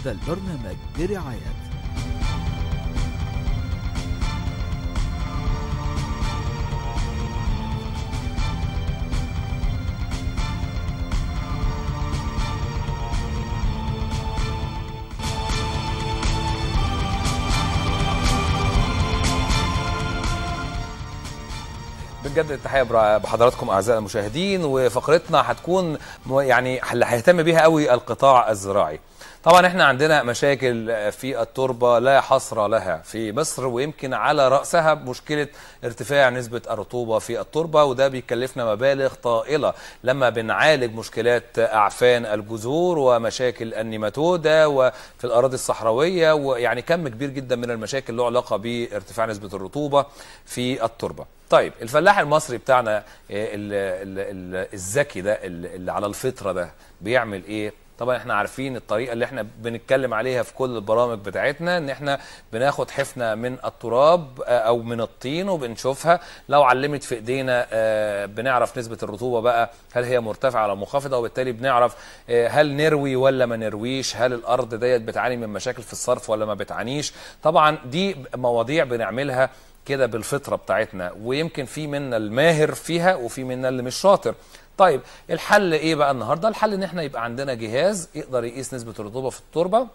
هذا البرنامج برعاية بجد التحيه بحضراتكم اعزائي المشاهدين وفقرتنا هتكون يعني اللي هيهتم بيها قوي القطاع الزراعي طبعا احنا عندنا مشاكل في التربه لا حصر لها في مصر ويمكن على راسها مشكله ارتفاع نسبه الرطوبه في التربه وده بيكلفنا مبالغ طائله لما بنعالج مشكلات اعفان الجذور ومشاكل النيماتودا وفي الاراضي الصحراويه ويعني كم كبير جدا من المشاكل له علاقه بارتفاع نسبه الرطوبه في التربه. طيب الفلاح المصري بتاعنا الذكي ده اللي على الفطره ده بيعمل ايه؟ طبعا احنا عارفين الطريقه اللي احنا بنتكلم عليها في كل البرامج بتاعتنا ان احنا بناخد حفنه من التراب آه، او من الطين وبنشوفها لو علمت في ايدينا آه، بنعرف نسبه الرطوبه بقى هل هي مرتفعه ولا منخفضه وبالتالي بنعرف آه، هل نروي ولا ما نرويش هل الارض ديت بتعاني من مشاكل في الصرف ولا ما بتعانيش طبعا دي مواضيع بنعملها كده بالفطره بتاعتنا ويمكن في منا الماهر فيها وفي منا اللي مش شاطر طيب الحل ايه بقى النهارده الحل ان احنا يبقى عندنا جهاز يقدر يقيس نسبه الرطوبه في التربه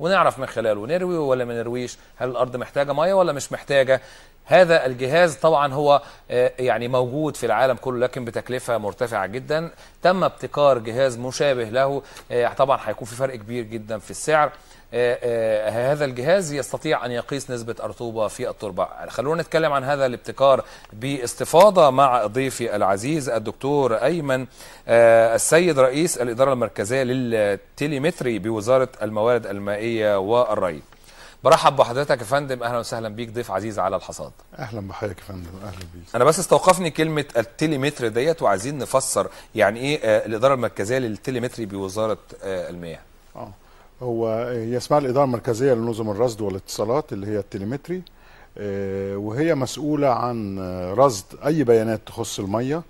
ونعرف من خلاله نروي ولا ما نرويش هل الارض محتاجه ميه ولا مش محتاجه هذا الجهاز طبعا هو آه، يعني موجود في العالم كله لكن بتكلفه مرتفعه جدا تم ابتكار جهاز مشابه له آه، طبعا هيكون في فرق كبير جدا في السعر آه، آه، هذا الجهاز يستطيع أن يقيس نسبة أرطوبة في التربة خلونا نتكلم عن هذا الابتكار باستفاضة مع ضيفي العزيز الدكتور أيمن آه، السيد رئيس الإدارة المركزية للتليمتري بوزارة الموارد المائية والري برحب بحضرتك يا فندم اهلا وسهلا بيك ضيف عزيز على الحصاد اهلا بحضرتك يا فندم اهلا بيك انا بس استوقفني كلمه التليمتر ديت وعايزين نفسر يعني ايه الاداره المركزيه للتليمتري بوزاره المياه اه هو هي اسمها الاداره المركزيه لنظم الرصد والاتصالات اللي هي التليمتري آه، وهي مسؤوله عن رصد اي بيانات تخص الميه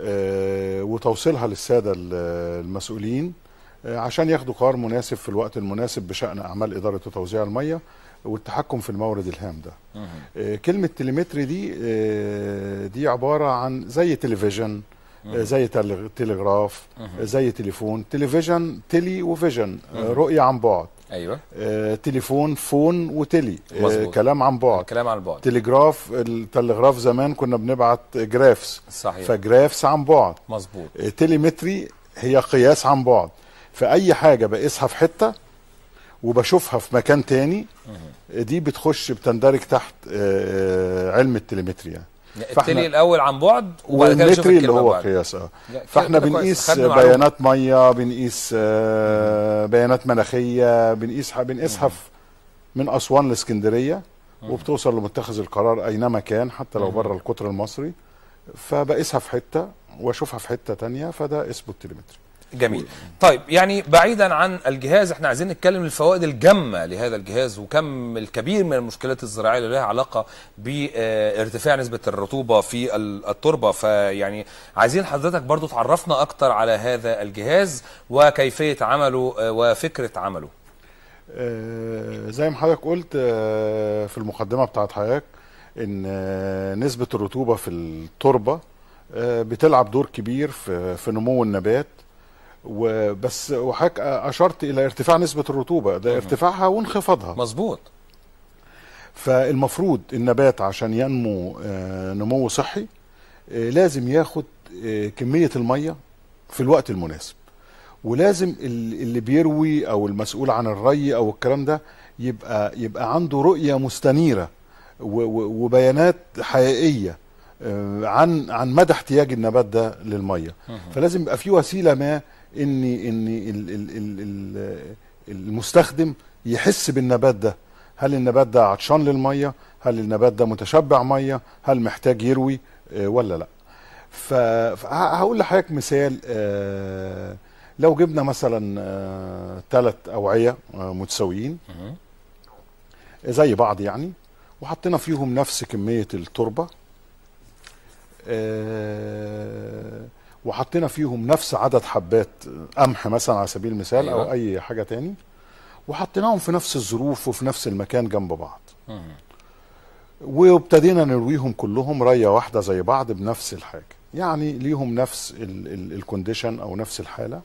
آه، وتوصيلها للساده المسؤولين آه، عشان ياخدوا قرار مناسب في الوقت المناسب بشان اعمال اداره وتوزيع الميه والتحكم في المورد الهام ده. كلمه تليمتري دي دي عباره عن زي تلفزيون آه، زي تلغراف آه، زي تليفون تليفيجن تلي وفيجن آه، رؤيه عن بعد ايوه تليفون فون وتلي آه، كلام عن بعد كلام عن بعد تليجراف التلغراف زمان كنا بنبعت جرافس صحيح فجرافس عن بعد مظبوط تليمتري هي قياس عن بعد فاي حاجه بقيسها في حته وبشوفها في مكان تاني دي بتخش بتندرج تحت علم التليمتريا يعني التلي الاول عن بعد وبعد كده نشوف اللي هو قياس اه فاحنا بنقيس بيانات ميه بنقيس آه، بيانات مناخيه بنقيس بنقيسها من اسوان لاسكندريه وبتوصل لمتخذ القرار اينما كان حتى لو بره القطر المصري فبقيسها في حته واشوفها في حته تانية فده اسمه التليمتري جميل طيب يعني بعيدا عن الجهاز احنا عايزين نتكلم الفوائد الجامه لهذا الجهاز وكم الكبير من المشكلات الزراعيه اللي لها علاقه بارتفاع نسبه الرطوبه في التربه فيعني عايزين حضرتك برضو تعرفنا اكتر على هذا الجهاز وكيفيه عمله آه، وفكره عمله آه، زي ما حضرتك قلت آه، في المقدمه بتاعت حضرتك ان نسبه الرطوبه في التربه بتلعب دور كبير في نمو النبات وبس وحضرتك اشرت الى ارتفاع نسبه الرطوبه ده ارتفاعها وانخفاضها مظبوط فالمفروض النبات عشان ينمو آه، نمو صحي آه، لازم ياخد آه، كميه الميه في الوقت المناسب ولازم اللي بيروي او المسؤول عن الري او الكلام ده يبقى يبقى عنده رؤيه مستنيره وبيانات حقيقيه عن عن مدى احتياج النبات ده للميه فلازم يبقى في وسيله ما ان ان المستخدم يحس بالنبات ده هل النبات ده عطشان للميه هل النبات ده متشبع ميه هل محتاج يروي آه، ولا لا فهقول لحضرتك مثال آه، لو جبنا مثلا ثلاث آه، اوعيه متساويين زي بعض يعني وحطينا فيهم نفس كميه التربه وحطينا فيهم نفس عدد حبات قمح مثلا على سبيل المثال أيوة. او اي حاجه تاني وحطيناهم في نفس الظروف وفي نفس المكان جنب بعض وابتدينا نرويهم كلهم ريه واحده زي بعض بنفس الحاجه يعني ليهم نفس الكونديشن او نفس الحاله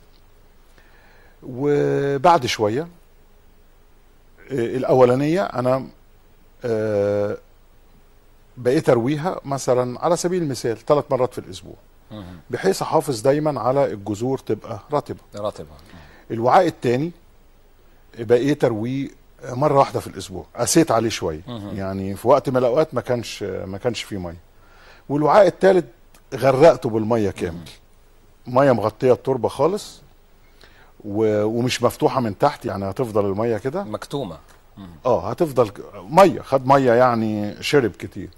وبعد شويه آه، الاولانيه انا آه، بقيت ارويها مثلا على سبيل المثال ثلاث مرات في الاسبوع بحيث احافظ دايما على الجذور تبقى رطبه رطبه الوعاء الثاني بقيه ترويه مره واحده في الاسبوع قسيت عليه شويه يعني في وقت من الاوقات ما كانش ما كانش فيه ميه والوعاء الثالث غرقته بالميه كامل ميه مغطيه التربه خالص و... ومش مفتوحه من تحت يعني هتفضل الميه كده مكتومه اه هتفضل ميه خد ميه يعني شرب كتير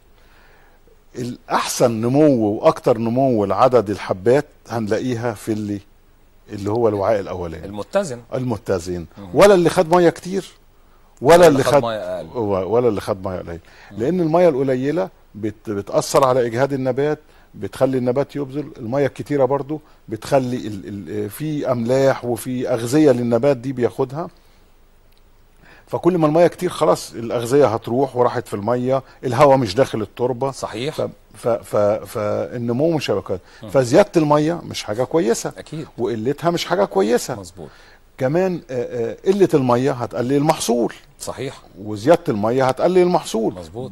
الاحسن نمو واكتر نمو لعدد الحبات هنلاقيها في اللي اللي هو الوعاء الاولاني المتزن المتزن ولا اللي خد ميه كتير ولا, اللي خد ولا اللي خد ميه قليل لان الميه القليله بت... بتاثر على اجهاد النبات بتخلي النبات يبذل الميه الكتيره برضو بتخلي ال... ال... في املاح وفي اغذيه للنبات دي بياخدها فكل ما الميه كتير خلاص الاغذيه هتروح وراحت في الميه الهواء مش داخل التربه صحيح ف... ف... ف... فالنمو مش هيبقى كويس آه. فزياده الميه مش حاجه كويسه اكيد وقلتها مش حاجه كويسه مظبوط كمان آه، آه، قله الميه هتقلل المحصول صحيح وزياده الميه هتقلل المحصول مظبوط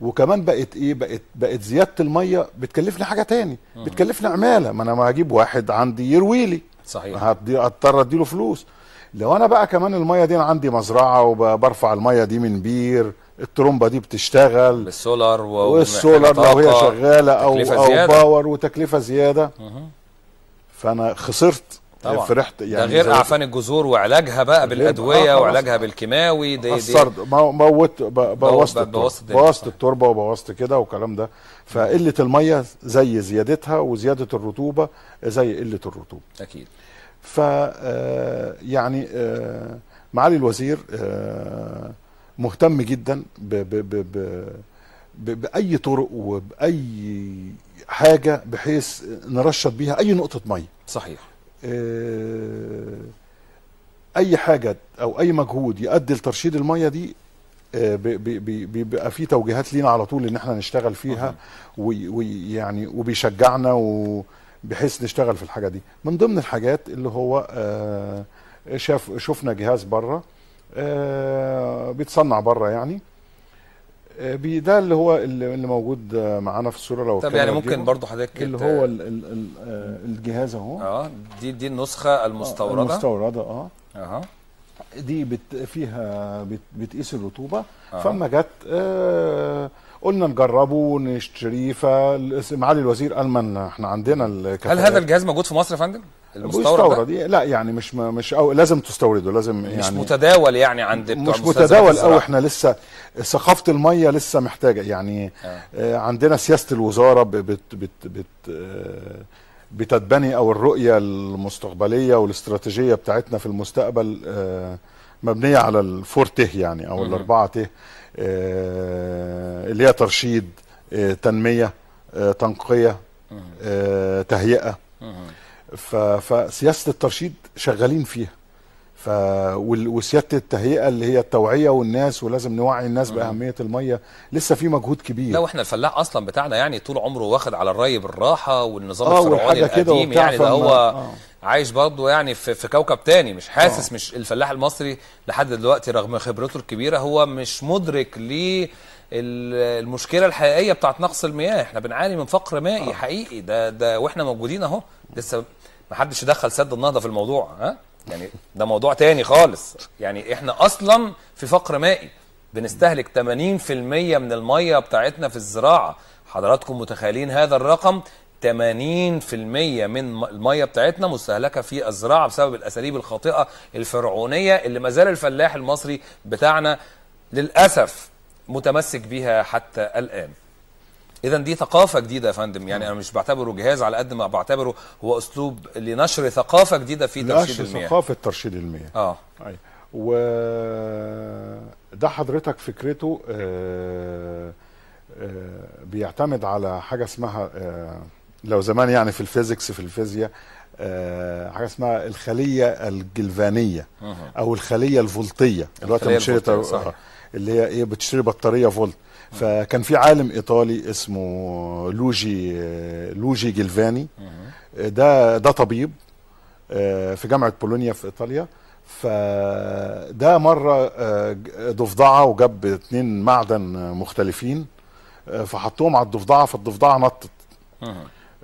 وكمان بقت ايه بقت بقت زياده الميه بتكلفني حاجه تاني بتكلفني عماله ما انا ما هجيب واحد عندي يروي لي صحيح هضطر اديله فلوس لو انا بقى كمان الميه دي انا عندي مزرعه وبرفع الميه دي من بير الترومبه دي بتشتغل بالسولار و... والسولار لو هي شغاله او او باور وتكلفه زياده فانا خسرت طبعا. فرحت يعني ده غير اعفان الجذور وعلاجها بقى بالادويه آه وعلاجها بالكيماوي دي دي موت بوظت بوظت التربه وبوظت كده والكلام ده فقله الميه زي زيادتها وزياده الرطوبه زي قله الرطوبه اكيد ف آه، يعني آه، معالي الوزير آه، مهتم جدا ب ب ب ب باي طرق وباي حاجه بحيث نرشد بيها اي نقطه ميه صحيح اي حاجه او اي مجهود يؤدي لترشيد الميه دي بيبقى في توجيهات لينا على طول ان احنا نشتغل فيها ويعني وبيشجعنا و بحيث نشتغل في الحاجه دي من ضمن الحاجات اللي هو آه، شاف شفنا جهاز بره آه، بيتصنع بره يعني آه، ده اللي هو اللي موجود معانا في الصوره لو طب يعني ممكن برضو حضرتك اللي هو الجهاز اهو اه دي دي النسخه المستورده المستورده اه اها دي بت فيها بتقيس الرطوبه آه. فاما جت آه قلنا نجربه ونشتريه فمعالي الوزير قال ما احنا عندنا الكفاءات هل هذا الجهاز موجود في مصر يا فندم؟ المستورد دي لا يعني مش مش أو لازم تستورده لازم يعني مش متداول يعني عند مش متداول قوي احنا لسه ثقافه الميه لسه محتاجه يعني آه. آه، عندنا سياسه الوزاره بت بت بت بت آه، بتتبني او الرؤيه المستقبليه والاستراتيجيه بتاعتنا في المستقبل آه مبنيه على الفورته يعني او الاربعه ته آه، اللي هي ترشيد آه، تنميه آه، تنقيه تهيئه فسياسه الترشيد شغالين فيها وسياده التهيئه اللي هي التوعيه والناس ولازم نوعي الناس باهميه الميه لسه في مجهود كبير لا واحنا الفلاح اصلا بتاعنا يعني طول عمره واخد على الري بالراحه والنظام آه الزراعي القديم يعني ده هو آه. عايش برضه يعني في, في كوكب تاني مش حاسس آه. مش الفلاح المصري لحد دلوقتي رغم خبرته الكبيره هو مش مدرك ليه المشكله الحقيقيه بتاعت نقص المياه احنا بنعاني من فقر مائي آه. حقيقي ده ده واحنا موجودين اهو لسه ما حدش دخل سد النهضه في الموضوع ها يعني ده موضوع تاني خالص يعني احنا اصلا في فقر مائي بنستهلك 80% من الميه بتاعتنا في الزراعه حضراتكم متخيلين هذا الرقم 80% من الميه بتاعتنا مستهلكه في الزراعه بسبب الاساليب الخاطئه الفرعونيه اللي ما زال الفلاح المصري بتاعنا للاسف متمسك بيها حتى الان اذا دي ثقافه جديده يا فندم يعني انا مش بعتبره جهاز على قد ما بعتبره هو اسلوب لنشر ثقافه جديده في ترشيد المياه نشر ثقافه ترشيد المياه اه أي. أيوة. وده حضرتك فكرته آه آه بيعتمد على حاجه اسمها آه لو زمان يعني في الفيزيكس في الفيزياء آه، حاجه اسمها الخليه الجلفانيه او الخليه الفولتيه دلوقتي مش اللي هي ايه بتشتري بطاريه فولت فكان في عالم ايطالي اسمه لوجي لوجي جلفاني ده ده طبيب آه، في جامعه بولونيا في ايطاليا فده مره آه، ضفدعه وجاب اتنين معدن مختلفين آه، فحطوهم على الضفدعه فالضفدعه نطت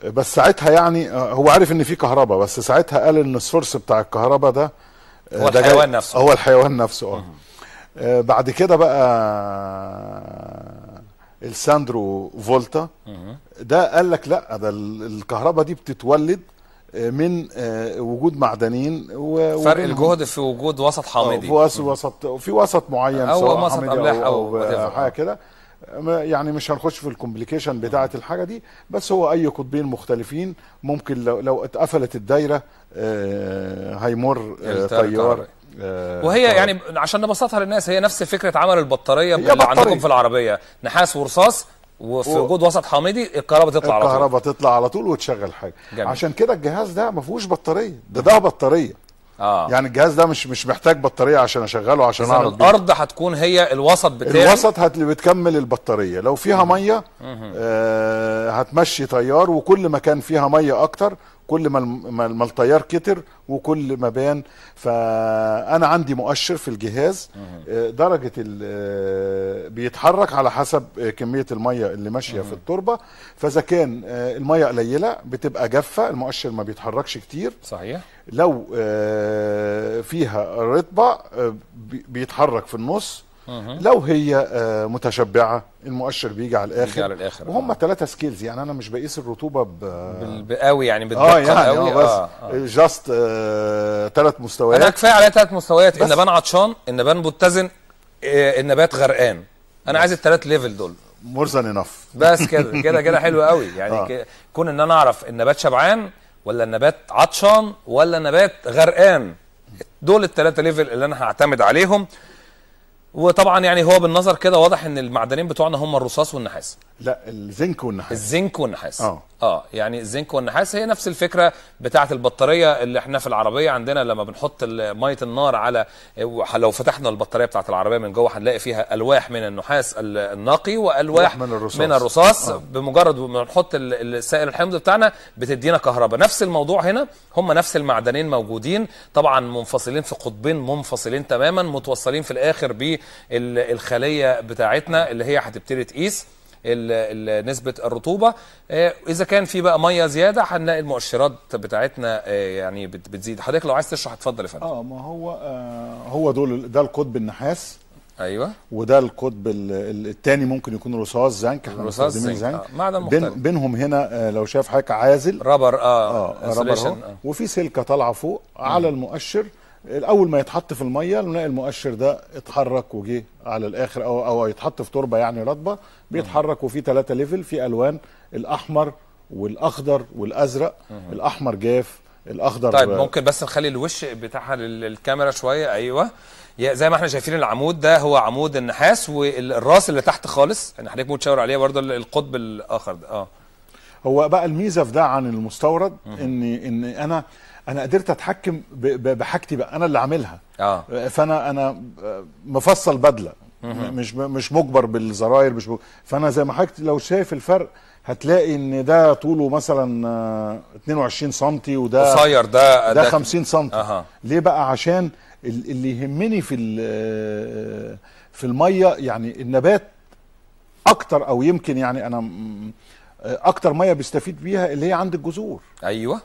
بس ساعتها يعني هو عارف ان في كهرباء بس ساعتها قال ان السورس بتاع الكهرباء ده هو الحيوان نفسه هو الحيوان نفسه اه آه، بعد كده بقى الساندرو فولتا ده قال لك لا ده الكهرباء دي بتتولد آه، من آه، وجود معدنين و فرق الجهد في وجود وسط حامضي في وسط في وسط معين أو وسط املاح او, أو حاجه كده يعني مش هنخش في الكومبليكيشن بتاعه الحاجه دي بس هو اي قطبين مختلفين ممكن لو, لو اتقفلت الدايره هيمر تيار آه، وهي طيب. يعني عشان نبسطها للناس هي نفس فكره عمل البطاريه اللي بطاري. عندكم في العربيه نحاس ورصاص وفي وجود وسط حامضي الكهرباء تطلع على طول الكهرباء تطلع على طول وتشغل حاجه جميل. عشان كده الجهاز ده ما فيهوش بطاريه ده ده بطاريه آه. يعني الجهاز ده مش مش محتاج بطاريه عشان اشغله عشان اعرض الارض هتكون هي الوسط بتاعي الوسط هت اللي بتكمل البطاريه لو فيها ميه آه هتمشي تيار وكل ما كان فيها ميه اكتر كل ما ما التيار كتر وكل ما بان فانا عندي مؤشر في الجهاز آه، درجه آه، بيتحرك على حسب كميه الميه اللي ماشيه في التربه فاذا كان آه، الميه قليله بتبقى جافه المؤشر ما بيتحركش كتير صحيح لو فيها رطبه بيتحرك في النص لو هي آه، متشبعه المؤشر بيجي على الاخر بيجي على الاخر وهم ثلاثه آه. سكيلز يعني انا مش بقيس الرطوبه ب قوي يعني آه، بالدقه آه يعني قوي آه، بس آه آه. جاست ثلاث آه مستويات انا كفايه على ثلاث مستويات النبان عطشان النبان متزن النبات غرقان انا عايز الثلاث ليفل دول مور ذان انف بس كده كده كده حلو قوي يعني آه. كون ان انا اعرف النبات شبعان ولا النبات عطشان ولا النبات غرقان دول الثلاثه ليفل اللي انا هعتمد عليهم وطبعا يعني هو بالنظر كده واضح ان المعدنين بتوعنا هم الرصاص والنحاس لا الزنك والنحاس الزنك والنحاس اه اه يعني الزنك والنحاس هي نفس الفكره بتاعه البطاريه اللي احنا في العربيه عندنا لما بنحط ميه النار على لو فتحنا البطاريه بتاعه العربيه من جوه هنلاقي فيها الواح من النحاس النقي والواح من الرصاص, من الرصاص آه. بمجرد ما نحط السائل الحمض بتاعنا بتدينا كهرباء نفس الموضوع هنا هم نفس المعدنين موجودين طبعا منفصلين في قطبين منفصلين تماما متوصلين في الاخر بيه الخليه بتاعتنا اللي هي هتبتدي تقيس نسبه الرطوبه آه، اذا كان في بقى ميه زياده هنلاقي المؤشرات بتاعتنا آه، يعني بتزيد حضرتك لو عايز تشرح اتفضل يا فندم اه ما هو آه هو دول ده القطب النحاس ايوه وده القطب الثاني ممكن يكون رصاص زنك احنا رصاص زنك, زنك. آه. معدن بين بينهم هنا آه، لو شايف حضرتك عازل رابر اه, آه رابر آه. وفي سلكه طالعه فوق على المؤشر اول ما يتحط في الميه نلاقي المؤشر ده اتحرك وجه على الاخر او او يتحط في تربه يعني رطبه بيتحرك وفي ثلاثه ليفل في الوان الاحمر والاخضر والازرق الاحمر جاف الاخضر طيب ممكن بس نخلي الوش بتاعها للكاميرا شويه ايوه زي ما احنا شايفين العمود ده هو عمود النحاس والراس اللي تحت خالص يعني حضرتك تشاور عليه برضه القطب الاخر ده اه هو بقى الميزه في ده عن المستورد ان ان انا انا قدرت اتحكم بحاجتي بقى انا اللي عاملها آه. فانا انا مفصل بدله مش مش مجبر بالزراير مش مجبر. فانا زي ما حضرتك لو شايف الفرق هتلاقي ان ده طوله مثلا 22 سم وده قصير ده ده 50 سم آه. ليه بقى عشان اللي يهمني في في الميه يعني النبات اكتر او يمكن يعني انا اكتر ميه بيستفيد بيها اللي هي عند الجذور ايوه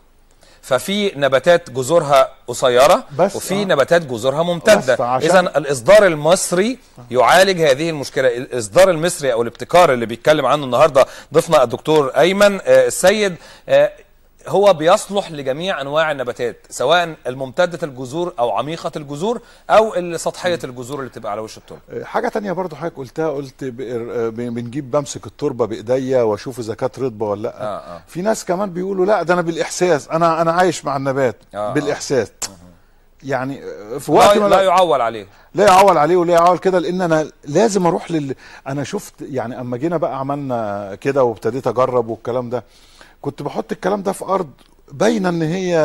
ففي نباتات جذورها قصيره بس وفي آه. نباتات جذورها ممتده اذا الاصدار المصري يعالج هذه المشكله الاصدار المصري او الابتكار اللي بيتكلم عنه النهارده ضيفنا الدكتور ايمن آه السيد آه هو بيصلح لجميع انواع النباتات سواء الممتده الجذور او عميقه الجذور او اللي سطحيه الجذور اللي بتبقى على وش التربه أه، حاجه تانية برضو حضرتك قلتها قلت أه، بنجيب بمسك التربه بايديا واشوف اذا كانت رطبه ولا لا آه آه. في ناس كمان بيقولوا لا ده انا بالاحساس انا انا عايش مع النبات آه, آه. بالاحساس يعني، آه. يعني في وقت لا, لا يعول عليه لا يعول عليه ولا يعول كده لان انا لازم اروح لل انا شفت يعني اما جينا بقى عملنا كده وابتديت اجرب والكلام ده كنت بحط الكلام ده في ارض باينه ان هي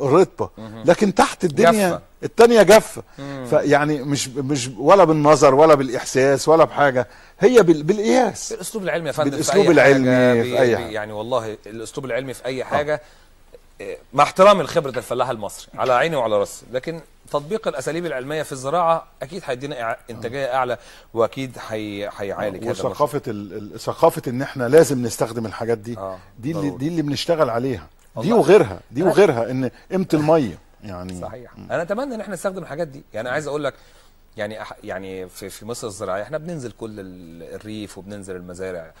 رطبه لكن تحت الدنيا جفة. التانيه جافه فيعني مش مش ولا بالنظر ولا بالاحساس ولا بحاجه هي بالقياس بالاسلوب العلمي يا فندم بالاسلوب في أي العلمي حاجة في اي حاجة. يعني والله الاسلوب العلمي في اي آه. حاجه أه. مع احترامي لخبره الفلاح المصري على عيني وعلى راسي لكن تطبيق الاساليب العلميه في الزراعه اكيد هيدينا انتاجيه اعلى واكيد هيعالج هذا وثقافه ثقافه ان احنا لازم نستخدم الحاجات دي آه دي اللي دي اللي بنشتغل عليها دي وغيرها دي وغيرها ان قيمه الميه يعني صحيح انا اتمنى ان احنا نستخدم الحاجات دي يعني عايز اقول لك يعني يعني في مصر الزراعيه احنا بننزل كل الريف وبننزل المزارع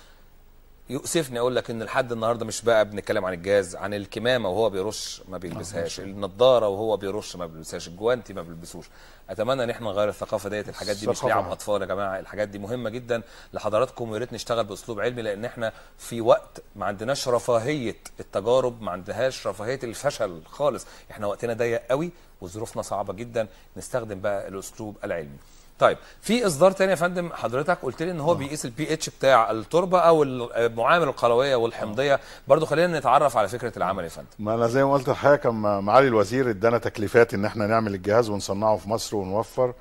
يؤسفني اقول لك ان لحد النهارده مش بقى بنتكلم عن الجهاز عن الكمامه وهو بيرش ما بيلبسهاش النضاره وهو بيرش ما بيلبسهاش الجوانتي ما بيلبسوش اتمنى ان احنا نغير الثقافه ديت الحاجات دي مش لعب اطفال يا جماعه الحاجات دي مهمه جدا لحضراتكم ويا ريت نشتغل باسلوب علمي لان احنا في وقت ما عندناش رفاهيه التجارب ما عندهاش رفاهيه الفشل خالص احنا وقتنا ضيق قوي وظروفنا صعبه جدا نستخدم بقى الاسلوب العلمي طيب في اصدار تاني يا فندم حضرتك قلت لي ان هو آه. بيقيس البي اتش بتاع التربه او المعامل القلويه والحمضيه آه. برضو خلينا نتعرف على فكره العمل يا فندم ما انا زي ما قلت لحضرتك كان معالي الوزير ادانا تكليفات ان احنا نعمل الجهاز ونصنعه في مصر ونوفر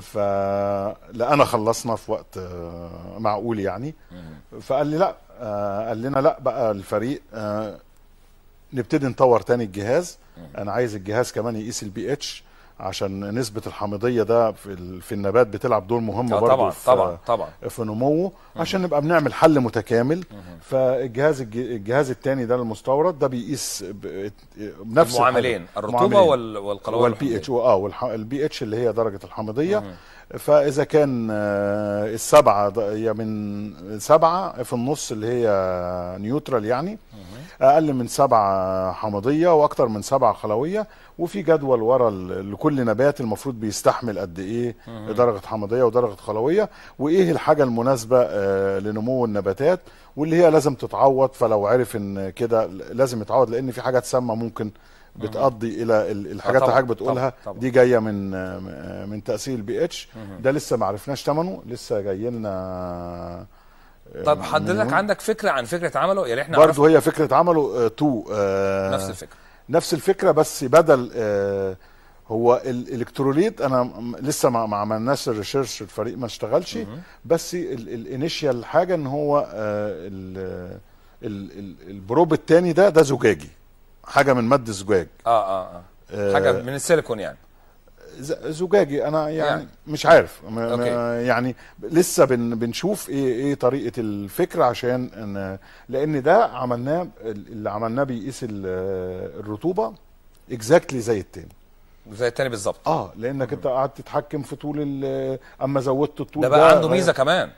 فلانا خلصنا في وقت آه، معقول يعني فقال لي لا قال لنا لا بقى الفريق نبتدي نطور تاني الجهاز انا عايز الجهاز كمان يقيس البي اتش عشان نسبه الحامضيه ده في, في النبات بتلعب دور مهم آه، برضه طبعا في طبعا طبعا في نموه عشان نبقى بنعمل حل متكامل فالجهاز الجهاز الثاني ده المستورد ده بيقيس بنفس المعاملين الرطوبه والقلوه والبي اتش اه البي اتش اللي هي درجه الحامضيه فاذا كان آه، السبعه هي من سبعه في النص اللي هي نيوترال يعني اقل من سبعه حامضيه واكثر من سبعه خلويه وفي جدول ورا لكل نبات المفروض بيستحمل قد ايه درجه حمضيه ودرجه خلويه وايه الحاجه المناسبه آه، لنمو النباتات واللي هي لازم تتعوض فلو عرف ان كده لازم يتعوض لان في حاجات سامه ممكن بتقضي الى الحاجات اللي حضرتك بتقولها طبعًا. دي جايه من آه، من تاثير البي اتش ده لسه ما عرفناش ثمنه لسه جاي لنا آه، طب حضرتك عندك فكره عن فكره عمله يعني احنا برضه هي فكره عمله تو آه نفس الفكره نفس الفكره بس بدل آه، هو الالكتروليت انا لسه ما عملناش الريسيرش الفريق ما اشتغلش بس الانيشيال حاجه ان هو آه، البروب الثاني ده ده زجاجي حاجه من ماده زجاج آه،, اه اه اه حاجه من السيليكون يعني زجاجي انا يعني, يعني. مش عارف أوكي. يعني لسه بن بنشوف ايه ايه طريقه الفكر عشان إن لان ده عملناه اللي عملناه بيقيس الرطوبه اكزاكتلي زي التاني زي التاني بالظبط اه لانك انت قعدت تتحكم في طول اما زودت الطول ده بقى ده عنده ميزه كمان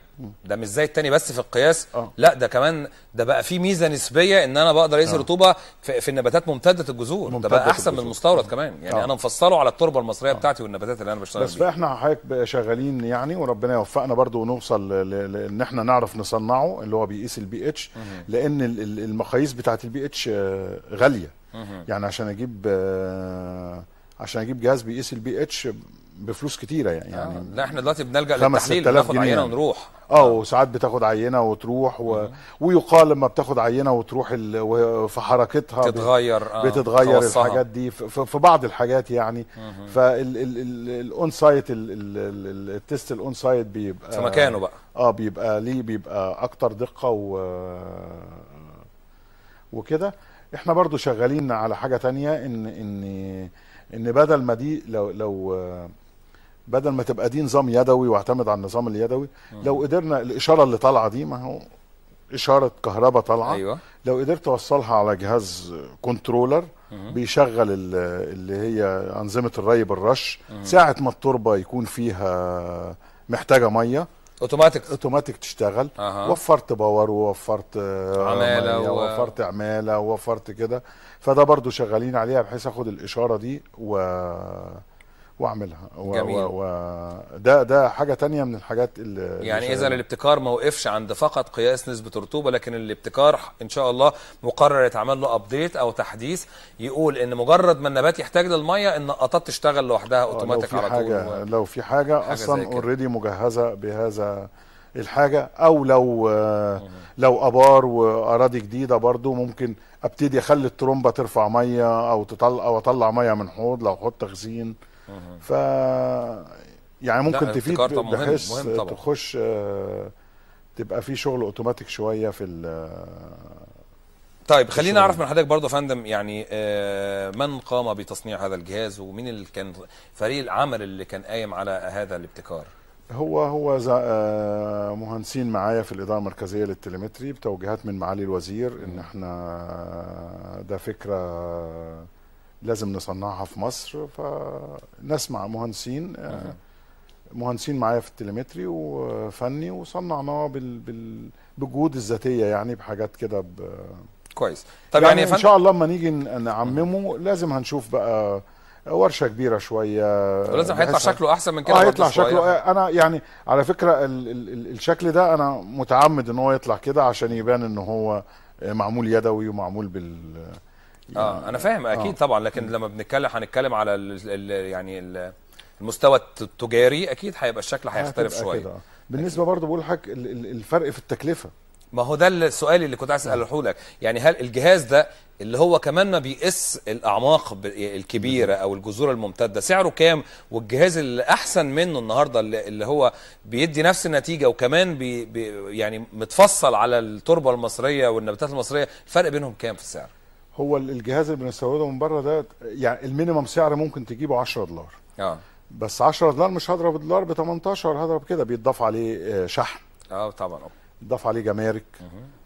ده مش زي التاني بس في القياس آه. لا ده كمان ده بقى فيه ميزه نسبيه ان انا بقدر اقيس آه. الرطوبه في, في النباتات ممتده الجذور ممتدة ده بقى احسن الجزور. من المستورد كمان يعني آه. انا مفصله على التربه المصريه آه. بتاعتي والنباتات اللي انا بشتغل بس بيها. فاحنا حضرتك شغالين يعني وربنا يوفقنا برضو ونوصل لان احنا نعرف نصنعه اللي هو بيقيس البي اتش لان المقاييس بتاعت البي اتش آه، غاليه يعني عشان اجيب آه عشان اجيب جهاز بيقيس البي اتش بفلوس كتيره يعني آه. يعني لا احنا دلوقتي بنلجا للتحليل بناخد عينه يعني. ونروح اه وساعات بتاخد عينه وتروح و... ويقال لما بتاخد عينه وتروح ال... و... في حركتها بتتغير آه. بتتغير توصها. الحاجات دي في... في بعض الحاجات يعني فالاون سايت التست الاون سايت بيبقى في مكانه بقى اه بيبقى ليه بيبقى اكتر دقه و وكده احنا برضو شغالين على حاجه تانية ان ان ان بدل ما دي لو لو بدل ما تبقى دي نظام يدوي واعتمد على النظام اليدوي لو قدرنا الاشاره اللي طالعه دي ما هو اشاره كهرباء طالعه أيوة. لو قدرت اوصلها على جهاز كنترولر بيشغل اللي هي انظمه الري بالرش ساعه ما التربه يكون فيها محتاجه ميه اوتوماتيك اوتوماتيك تشتغل أه. وفرت باور ووفرت آه، عماله و... ووفرت عماله ووفرت كده فده برضو شغالين عليها بحيث اخد الاشاره دي و واعملها جميل. وده ده حاجه تانية من الحاجات اللي يعني اذا الابتكار ما وقفش عند فقط قياس نسبه رطوبه لكن الابتكار ان شاء الله مقرر يتعمل له ابديت او تحديث يقول ان مجرد ما النبات يحتاج للميه النقطات تشتغل لوحدها آه، اوتوماتيك على طول حاجة و... لو في حاجه, حاجة اصلا اوريدي مجهزه بهذا الحاجه او لو لو ابار واراضي جديده برضو ممكن ابتدي اخلي الترومبه ترفع ميه او تطلع او اطلع ميه من حوض لو احط تخزين ف يعني ممكن تفيد بحيث تخش آه، تبقى في شغل اوتوماتيك شويه في آه، طيب خلينا اعرف من حضرتك برضه يا فندم يعني آه، من قام بتصنيع هذا الجهاز ومين اللي كان فريق العمل اللي كان قايم على هذا الابتكار هو هو مهندسين معايا في الاداره المركزيه للتليمتري بتوجيهات من معالي الوزير ان احنا ده فكره لازم نصنعها في مصر فنسمع مهندسين آه، مهندسين معايا في التليمتري وفني وصنعناه بال... بال... بالجهود الذاتيه يعني بحاجات كده ب... كويس طب يعني, يعني ان شاء الله لما نيجي نعممه لازم هنشوف بقى ورشه كبيره شويه ولازم هيطلع شكله احسن من كده اه هيطلع شكله انا يعني على فكره ال ال الشكل ده انا متعمد ان هو يطلع كده عشان يبان ان هو معمول يدوي ومعمول بال اه انا يعني. فاهم اكيد آه. طبعا لكن لما بنتكلم هنتكلم على الـ الـ يعني الـ المستوى التجاري اكيد هيبقى الشكل هيختلف شويه أكيد آه. بالنسبه برضه بقول لحضرتك الفرق في التكلفه ما هو ده السؤال اللي كنت عايز آه. اساله لك يعني هل الجهاز ده اللي هو كمان ما بيقيس الاعماق الكبيره او الجذور الممتده سعره كام والجهاز اللي احسن منه النهارده اللي هو بيدي نفس النتيجه وكمان بي بي يعني متفصل على التربه المصريه والنباتات المصريه الفرق بينهم كام في السعر هو الجهاز اللي بنستورده من بره ده يعني المينيمم سعر ممكن تجيبه 10 دولار اه بس 10 دولار مش هضرب الدولار ب 18 هضرب كده بيتضاف عليه آه، شحن اه طبعا بيتضاف عليه جمارك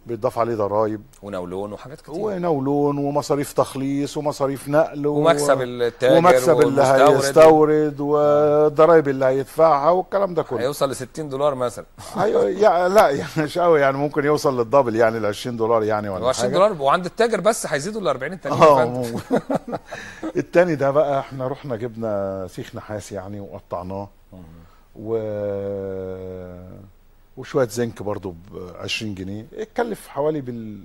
بيتضاف عليه ضرايب ونولون وحاجات كتير ونولون ومصاريف تخليص ومصاريف نقل و... ومكسب التاجر ومكسب اللي هيستورد والضرايب اللي هيدفعها والكلام ده كله هيوصل ل 60 دولار مثلا ايوه يعني لا يعني مش قوي يعني ممكن يوصل للدبل يعني ل 20 دولار يعني ولا 20 دولار وعند التاجر بس هيزيدوا ال 40 التانيين اه التاني ده بقى احنا رحنا جبنا سيخ نحاس يعني وقطعناه و وشويه زنك برضه ب 20 جنيه يكلف حوالي بال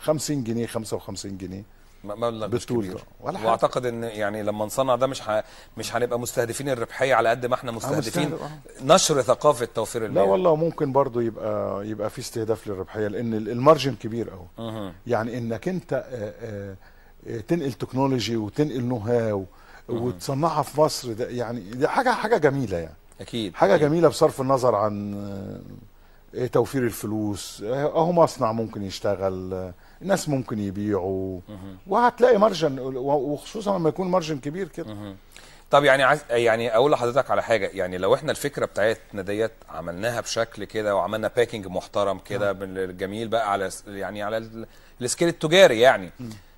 50 جنيه 55 جنيه مبلغ بالطول يعني، ولا حاجة. واعتقد ان يعني لما نصنع ده مش ح... مش هنبقى مستهدفين الربحيه على قد ما احنا آه، مستهدفين آه. نشر ثقافه توفير المياه لا والله ممكن برضه يبقى يبقى في استهداف للربحيه لان المارجن كبير قوي يعني انك انت آه، تنقل تكنولوجي وتنقل نو هاو وتصنعها في مصر ده يعني دي حاجه حاجه جميله يعني اكيد حاجه أكيد. جميله بصرف النظر عن إيه، توفير الفلوس إيه، اهو مصنع ممكن يشتغل الناس إيه، ممكن يبيعوا وهتلاقي مرجن وخصوصا لما يكون مرجن كبير كده طب يعني عايز يعني اقول لحضرتك على حاجه يعني لو احنا الفكره بتاعتنا ديت عملناها بشكل كده وعملنا باكينج محترم كده بالجميل بقى على يعني على السكيل التجاري يعني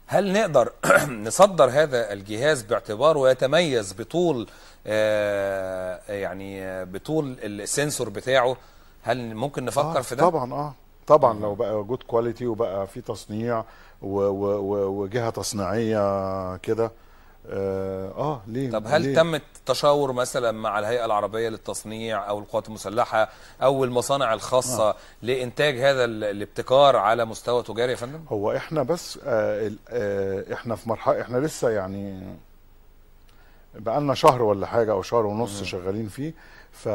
هل نقدر نصدر هذا الجهاز باعتباره يتميز بطول آه يعني بطول السنسور بتاعه هل ممكن نفكر آه في ده؟ طبعا اه طبعا لو بقى جود كواليتي وبقى في تصنيع وجهه تصنيعيه كده اه, آه ليه طب هل ليه؟ تم التشاور مثلا مع الهيئه العربيه للتصنيع او القوات المسلحه او المصانع الخاصه آه. لانتاج هذا الابتكار على مستوى تجاري يا فندم هو احنا بس آه آه احنا في مرحله احنا لسه يعني بقالنا شهر ولا حاجه او شهر ونص مم. شغالين فيه ف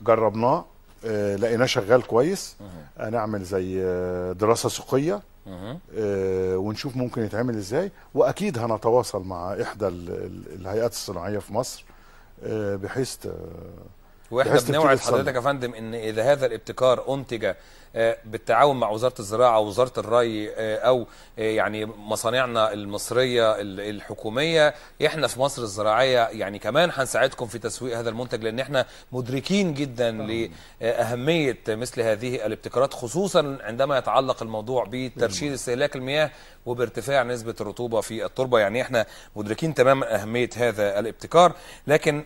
جربناه آه، لقيناه شغال كويس هنعمل آه، زي آه، دراسه سوقيه ونشوف ممكن يتعمل ازاي واكيد هنتواصل مع احدى الهيئات الصناعيه في مصر بحيث واحنا بنوعد حضرتك يا فندم ان اذا هذا الابتكار انتج آه، بالتعاون مع وزاره الزراعه ووزاره الري آه، او آه، يعني مصانعنا المصريه الحكوميه احنا في مصر الزراعيه يعني كمان هنساعدكم في تسويق هذا المنتج لان احنا مدركين جدا لاهميه مثل هذه الابتكارات خصوصا عندما يتعلق الموضوع بترشيد استهلاك المياه وبارتفاع نسبه الرطوبه في التربه يعني احنا مدركين تماما اهميه هذا الابتكار لكن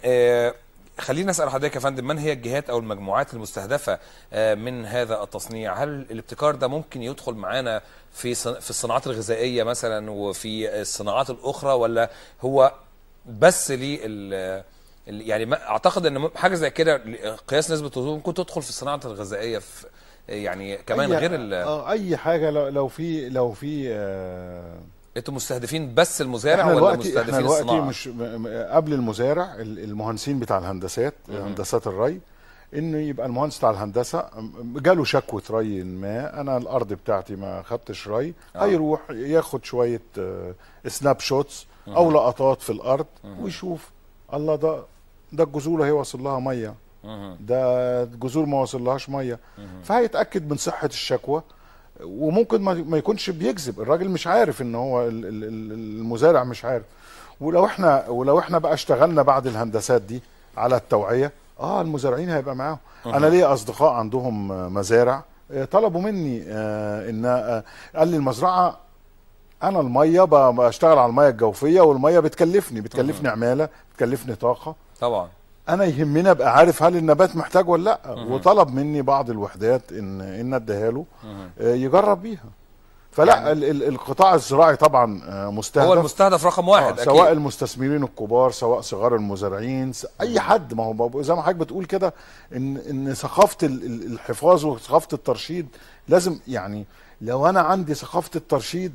خلينا اسال حضرتك يا فندم من هي الجهات او المجموعات المستهدفه آه، من هذا التصنيع؟ هل الابتكار ده ممكن يدخل معانا في في الصناعات الغذائيه مثلا وفي الصناعات الاخرى ولا هو بس لل يعني اعتقد ان حاجه زي كده قياس نسبه الرطوبه ممكن تدخل في الصناعه الغذائيه في يعني كمان أي غير ال آه، اي حاجه لو في لو في آه انتوا مستهدفين بس المزارع ولا الوقتي مستهدفين احنا الوقت الصناعه؟ مش قبل المزارع المهندسين بتاع الهندسات هندسات الري انه يبقى المهندس بتاع الهندسه جاله شكوى ري ما انا الارض بتاعتي ما خدتش ري آه. هيروح ياخد شويه سناب آه، شوتس او لقطات في الارض ويشوف الله ده ده الجذور هي واصل لها ميه ده الجذور ما واصل لهاش ميه فهيتاكد من صحه الشكوى وممكن ما يكونش بيكذب الراجل مش عارف ان هو المزارع مش عارف ولو احنا ولو احنا بقى اشتغلنا بعد الهندسات دي على التوعيه اه المزارعين هيبقى معاهم انا ليا اصدقاء عندهم مزارع آه، طلبوا مني آه، ان آه، قال لي المزرعه انا الميه بشتغل على الميه الجوفيه والميه بتكلفني بتكلفني عماله بتكلفني طاقه طبعا انا يهمني ابقى عارف هل النبات محتاج ولا لا وطلب مني بعض الوحدات ان ان اديها له آه، يجرب بيها فلا يعني القطاع الزراعي طبعا آه، مستهدف هو المستهدف رقم واحد آه، أكيد. سواء المستثمرين الكبار سواء صغار المزارعين اي حد ما هو زي ما حضرتك بتقول كده ان ان ثقافه الحفاظ وثقافه الترشيد لازم يعني لو انا عندي ثقافه الترشيد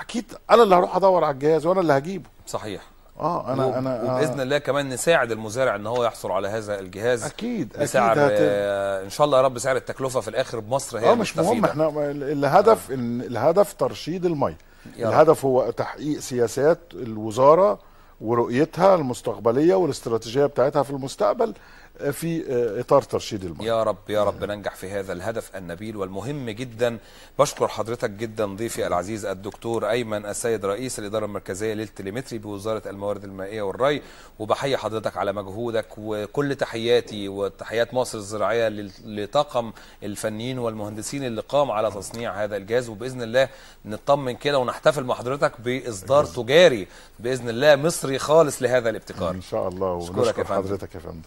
اكيد انا اللي هروح ادور على الجهاز وانا اللي هجيبه صحيح اه انا انا باذن آه. الله كمان نساعد المزارع ان هو يحصل على هذا الجهاز اكيد بسعر أكيد آه ان شاء الله يا رب سعر التكلفه في الاخر بمصر هي اه مش مهم احنا الهدف آه. الهدف ترشيد المي الهدف هو تحقيق سياسات الوزاره ورؤيتها المستقبليه والاستراتيجيه بتاعتها في المستقبل في آه، اطار ترشيد المرأة يا رب يا رب ننجح في هذا الهدف النبيل والمهم جدا بشكر حضرتك جدا ضيفي العزيز الدكتور ايمن السيد رئيس الاداره المركزيه للتليمتري بوزاره الموارد المائيه والري وبحيي حضرتك على مجهودك وكل تحياتي وتحيات مصر الزراعيه لطاقم الفنيين والمهندسين اللي قام على تصنيع هذا الجهاز وباذن الله نطمن كده ونحتفل مع حضرتك باصدار تجاري باذن الله مصري خالص لهذا الابتكار ان شاء الله ونشكر حضرتك يا فندم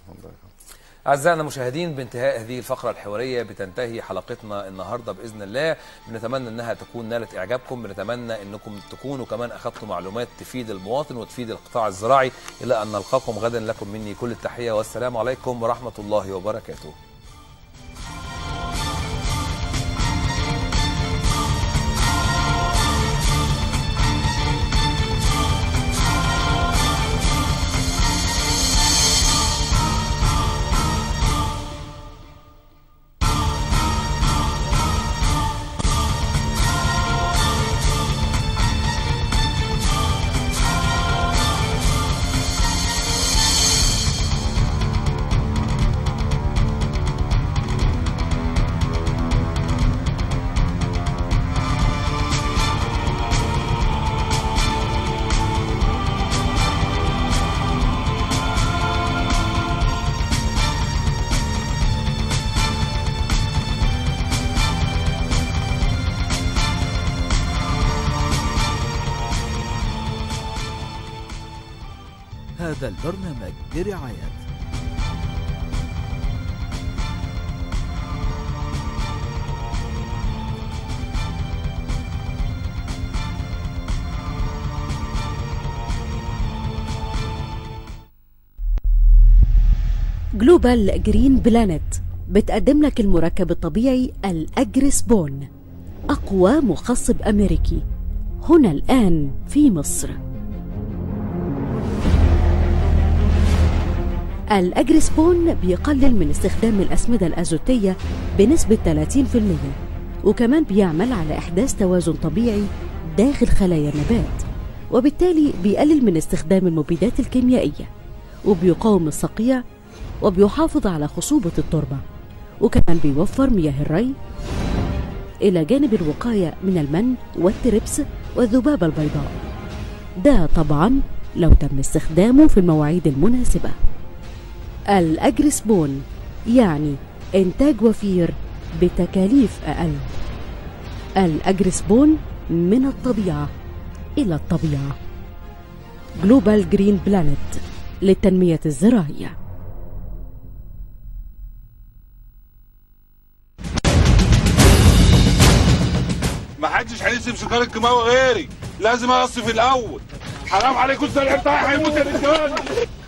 أعزائنا المشاهدين بانتهاء هذه الفقرة الحوارية بتنتهي حلقتنا النهاردة بإذن الله بنتمنى أنها تكون نالت إعجابكم بنتمنى أنكم تكونوا كمان أخذتوا معلومات تفيد المواطن وتفيد القطاع الزراعي إلى أن نلقاكم غدا لكم مني كل التحية والسلام عليكم ورحمة الله وبركاته برنامج برعاية جلوبال جرين بلانت بتقدم لك المركب الطبيعي بون أقوى مخصب أمريكي هنا الآن في مصر الأجريسبون بيقلل من استخدام الأسمدة الأزوتية بنسبة 30% وكمان بيعمل على إحداث توازن طبيعي داخل خلايا النبات وبالتالي بيقلل من استخدام المبيدات الكيميائية وبيقاوم الصقيع وبيحافظ على خصوبة التربة وكمان بيوفر مياه الري إلى جانب الوقاية من المن والتربس والذبابة البيضاء ده طبعا لو تم استخدامه في المواعيد المناسبه الأجرسبون يعني إنتاج وفير بتكاليف أقل الأجرسبون من الطبيعة إلى الطبيعة جلوبال جرين بلانت للتنمية الزراعية محدش هيسيب سكر الكيماوي غيري لازم اقص في الاول حرام عليكم الزرع بتاعي هيموت يا